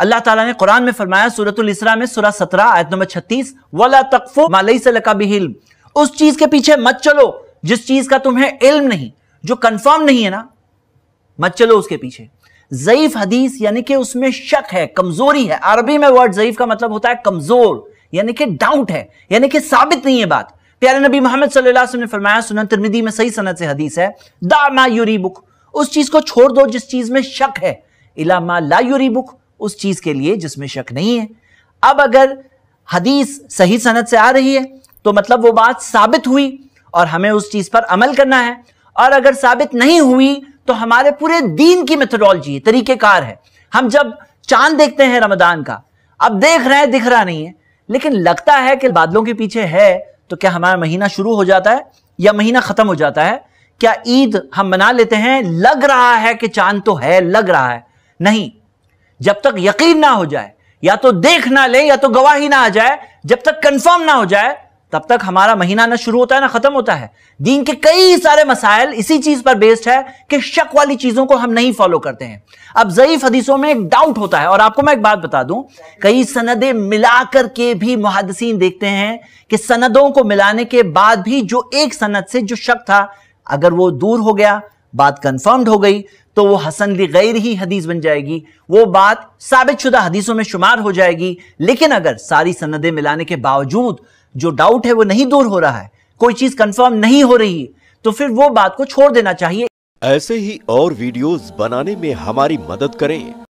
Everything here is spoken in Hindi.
अल्लाह ताला ने कुरान में फरमाया सूरतुल में सूरह सत्रह आयत नंबर छत्तीस वाला तकफो मालई से लका बिहिल उस चीज के पीछे मत चलो जिस चीज का तुम्हें इल्म नहीं जो कंफर्म नहीं है ना मत चलो उसके पीछे जईफ हदीस यानी कि उसमें शक है कमजोरी है अरबी में वर्ड जईफ का मतलब होता है कमजोर यानी कि डाउट है यानी कि साबित नहीं है बात प्यारे नबी मोहम्मद सल्लल्लाहु अलैहि वसल्लम ने फरमाया सुनन तिरमिदी में सही सनत से हदीस है दा मा यूरी बुक उस चीज को छोड़ दो जिस चीज में शक है इला मा ला यूरी बुक उस चीज़ के लिए जिसमें शक नहीं है अब अगर हदीस सही सनत से आ रही है तो मतलब वो बात साबित हुई और हमें उस चीज़ पर अमल करना है और अगर साबित नहीं हुई तो हमारे पूरे दीन की है तरीक़ेकार है हम जब चांद देखते हैं रमदान का अब देख रहे हैं दिख रहा नहीं है लेकिन लगता है कि बादलों के पीछे है तो क्या हमारा महीना शुरू हो जाता है या महीना ख़त्म हो जाता है क्या ईद हम मना लेते हैं लग रहा है कि चांद तो है लग रहा है नहीं जब तक यकीन ना हो जाए या तो देख ना ले या तो गवाही ना आ जाए जब तक कंफर्म ना हो जाए तब तक हमारा महीना ना शुरू होता है ना खत्म होता है दीन के कई सारे मसाइल इसी चीज पर बेस्ड है कि शक वाली चीजों को हम नहीं फॉलो करते हैं अब जयीफ हदीसों में एक डाउट होता है और आपको मैं एक बात बता दूं कई सनदे मिलाकर के भी मुहादसिन देखते हैं कि सनदों को मिलाने के बाद भी जो एक सनद से जो शक था अगर वो दूर हो गया बात कंफर्म्ड हो गई तो वो हसन गैर ही हदीस बन जाएगी वो बात साबित शुदा हदीसों में शुमार हो जाएगी लेकिन अगर सारी सनदें मिलाने के बावजूद जो डाउट है वो नहीं दूर हो रहा है कोई चीज कंफर्म नहीं हो रही तो फिर वो बात को छोड़ देना चाहिए ऐसे ही और वीडियोस बनाने में हमारी मदद करें